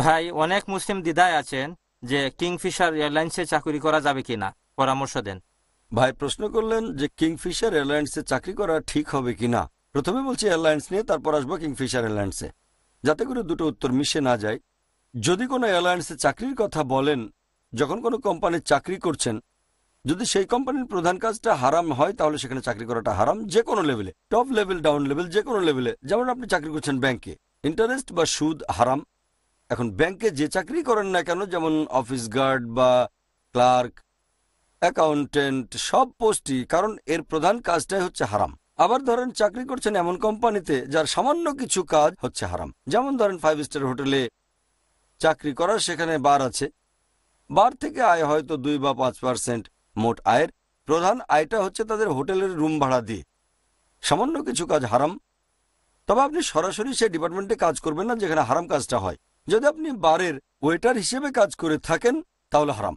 ভাই অনেক মুসলিম দিদায় আছেন যে কিংফিশার এয়ারলাইন্সে চাকরি করা যাবে কিনা পরামর্শ দেন ভাই প্রশ্ন করলেন যে কিংফিশার এয়ারলাইন্সে চাকরি করা ঠিক হবে কিনা প্রথমে বলছি এয়ারলাইন্স নিয়ে তারপর আসবো কিংফিশার এয়ারলাইন্সে যাতে করে দুটো উত্তর মিশে না যায় যদি কোনো এয়ারলাইন্সে চাকরির কথা বলেন যখন কোনো কোম্পানির চাকরি করছেন যদি সেই কোম্পানির প্রধান কাজটা হারাম হয় তাহলে সেখানে চাকরি করাটা হারাম যে কোনো লেভেলে টপ লেভেল ডাউন লেভেল যে কোনো লেভেলে যেমন আপনি চাকরি করছেন ব্যাংকে ইন্টারেস্ট বা সুদ হারাম এখন ব্যাংকে যে চাকরি করেন না কেন যেমন অফিস গার্ড বা ক্লার্ক অ্যাকাউন্টেন্ট সব পোস্টই কারণ এর প্রধান কাজটাই হচ্ছে হারাম আবার ধরেন চাকরি করছেন এমন কোম্পানিতে যার সামান্য কিছু কাজ হচ্ছে হারাম যেমন ধরেন ফাইভ স্টার হোটেলে চাকরি করার সেখানে বার আছে বার থেকে আয় হয়তো দুই বা পাঁচ পার্সেন্ট মোট আয়ের প্রধান আয়টা হচ্ছে তাদের হোটেলের রুম ভাড়া দিয়ে সামান্য কিছু কাজ হারাম তবে আপনি সরাসরি সেই ডিপার্টমেন্টে কাজ করবেন না যেখানে হারাম কাজটা হয় যদি আপনি বারের ওয়েটার হিসেবে কাজ করে থাকেন তাহলে হারাম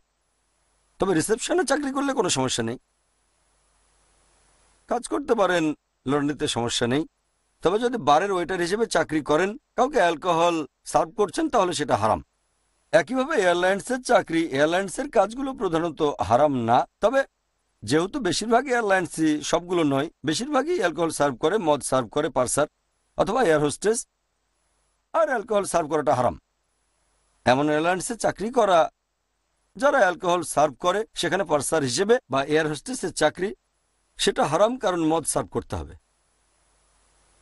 তবে রিসেপশনে চাকরি করলে কোনো সমস্যা নেই কাজ করতে পারেন লন্ড্রিতে সমস্যা নেই তবে যদি বারের ওয়েটার হিসেবে চাকরি করেন কাউকে অ্যালকোহল সার্ভ করছেন তাহলে সেটা হারাম একইভাবে এয়ারলাইন্সের চাকরি এয়ারলাইন্সের কাজগুলো প্রধানত হারাম না তবে যেহেতু বেশিরভাগ এয়ারলাইন্সই সবগুলো নয় বেশিরভাগই অ্যালকোহল সার্ভ করে মদ সার্ভ করে পার্সার অথবা এয়ার হোস্টেস আর অ্যালকোহল সার্ভ করাটা হারাম এমন এয়ারলাইন্সে চাকরি করা যারা অ্যালকোহল সার্ভ করে সেখানে পার্সার হিসেবে বা এয়ার হোস্টেসের চাকরি সেটা হারাম কারণ মদ সার্ভ করতে হবে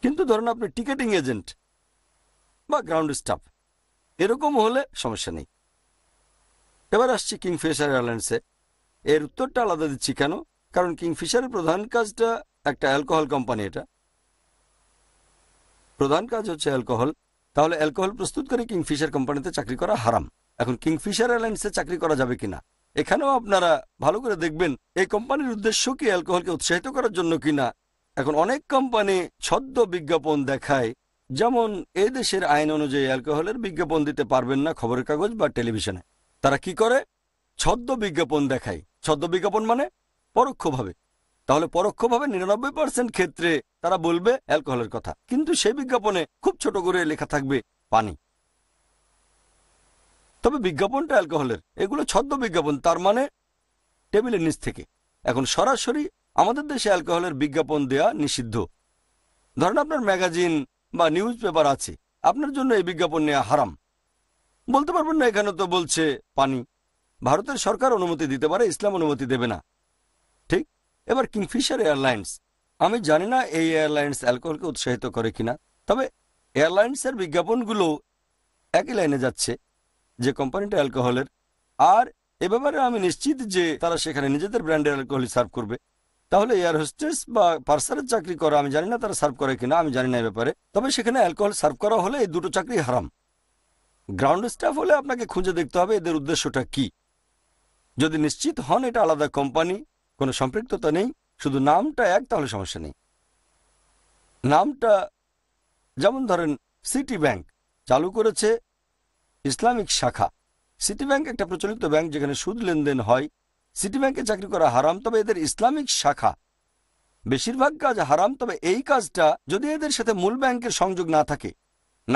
কিন্তু ধরুন আপনি টিকেটিং এজেন্ট বা গ্রাউন্ড স্টাফ এরকম হলে সমস্যা নেই এবার আসছি কিংফিশার এয়ারলাইন্সে এর উত্তরটা আলাদা দিচ্ছি কেন কারণ কিংফিশারের প্রধান কাজটা একটা অ্যালকোহল কোম্পানি এটা প্রধান কাজ হচ্ছে অ্যালকোহল তাহলে অ্যালকোহল প্রস্তুত করে কিংফিশার কোম্পানিতে চাকরি করা হারাম এখন কিংফিশার এয়ারলাইন্সে চাকরি করা যাবে কিনা এখানেও আপনারা ভালো করে দেখবেন এই কোম্পানির উদ্দেশ্য কি অ্যালকোহলকে উৎসাহিত করার জন্য কিনা এখন অনেক কোম্পানি ছদ্ম বিজ্ঞাপন দেখায় যেমন এই দেশের আইন অনুযায়ী অ্যালকোহলের বিজ্ঞাপন দিতে পারবেন না খবরের কাগজ বা টেলিভিশনে তারা কি করে ছদ্ম বিজ্ঞাপন দেখায় ছদ্ম বিজ্ঞাপন মানে পরোক্ষভাবে তাহলে পরোক্ষভাবে নিরানব্বই পার্সেন্ট ক্ষেত্রে তারা বলবে অ্যালকোহলের কথা কিন্তু সেই বিজ্ঞাপনে খুব ছোট করে লেখা থাকবে পানি তবে বিজ্ঞাপনটা অ্যালকোহলের এগুলো ছদ্ম বিজ্ঞাপন তার মানে টেবিলের নিচ থেকে এখন সরাসরি আমাদের দেশে অ্যালকোহলের বিজ্ঞাপন দেয়া নিষিদ্ধ ধরেন আপনার ম্যাগাজিন বা নিউজ পেপার আছে আপনার জন্য এই বিজ্ঞাপন নেওয়া হারাম বলতে পারবেন না এখানে তো বলছে পানি ভারতের সরকার অনুমতি দিতে পারে ইসলাম অনুমতি দেবে না ঠিক এবার কিংফিশার এয়ারলাইন্স আমি জানি না এই এয়ারলাইন্স অ্যালকোহলকে উৎসাহিত করে কিনা তবে এয়ারলাইন্সের বিজ্ঞাপনগুলো একই লাইনে যাচ্ছে যে কোম্পানিটা অ্যালকোহলের আর এ ব্যাপারে আমি নিশ্চিত যে তারা সেখানে নিজেদের ব্র্যান্ডের অ্যালকোহলই সার্ভ করবে তাহলে এয়ার হোস্টেস বা পার্সারের চাকরি করা আমি জানি না তারা সার্ভ করে কিনা আমি জানি না এ ব্যাপারে তবে সেখানে অ্যালকোহল সার্ভ করা হলে এই দুটো চাকরি হারাম গ্রাউন্ড স্টাফ হলে আপনাকে খুঁজে দেখতে হবে এদের উদ্দেশ্যটা কি যদি নিশ্চিত হন এটা আলাদা কোম্পানি কোনো সম্পৃক্ততা নেই শুধু নামটা এক তাহলে সমস্যা নেই নামটা যেমন ধরেন সিটি ব্যাংক চালু করেছে ইসলামিক শাখা সিটি ব্যাংক একটা প্রচলিত ব্যাংক যেখানে সুদ লেনদেন হয় সিটি ব্যাংকে চাকরি করা হারাম তবে এদের ইসলামিক শাখা বেশিরভাগ কাজ হারাম তবে এই কাজটা যদি এদের সাথে মূল ব্যাংকের সংযোগ না থাকে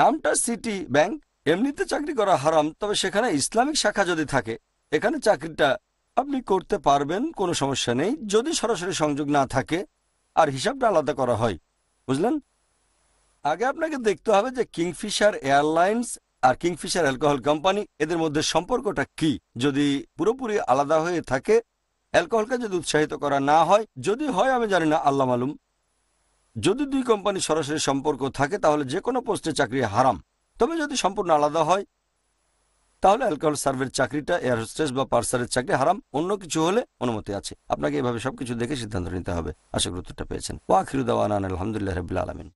নামটা সিটি ব্যাংক এমনিতে চাকরি করা হারাম তবে সেখানে ইসলামিক শাখা যদি থাকে এখানে চাকরিটা আপনি করতে পারবেন কোনো সমস্যা নেই যদি সরাসরি সংযোগ না থাকে আর হিসাবটা আলাদা করা হয় বুঝলেন আগে আপনাকে দেখতে হবে যে কিংফিশার এয়ারলাইন্স আর কিংফিশার অ্যালকোহল কোম্পানি এদের মধ্যে সম্পর্কটা কি যদি পুরোপুরি আলাদা হয়ে থাকে অ্যালকোহলকে যদি উৎসাহিত করা না হয় যদি হয় আমি জানি না আল্লাহ মালুম যদি দুই কোম্পানি সরাসরি সম্পর্ক থাকে তাহলে যে কোনো পোস্টে চাকরি হারাম তবে যদি সম্পূর্ণ আলাদা হয় তাহলে অ্যালকোহল সার্ভের চাকরিটা এয়ার হোস্টেস বা পার্সারের চাকরি হারাম অন্য কিছু হলে অনুমতি আছে আপনাকে এভাবে সবকিছু দেখে সিদ্ধান্ত নিতে হবে আশা গুরুত্বটা পেয়েছেন ওয়াখিরুদ্দাওয়ান আলহামদুলিল্লাহ রবিল আলমিন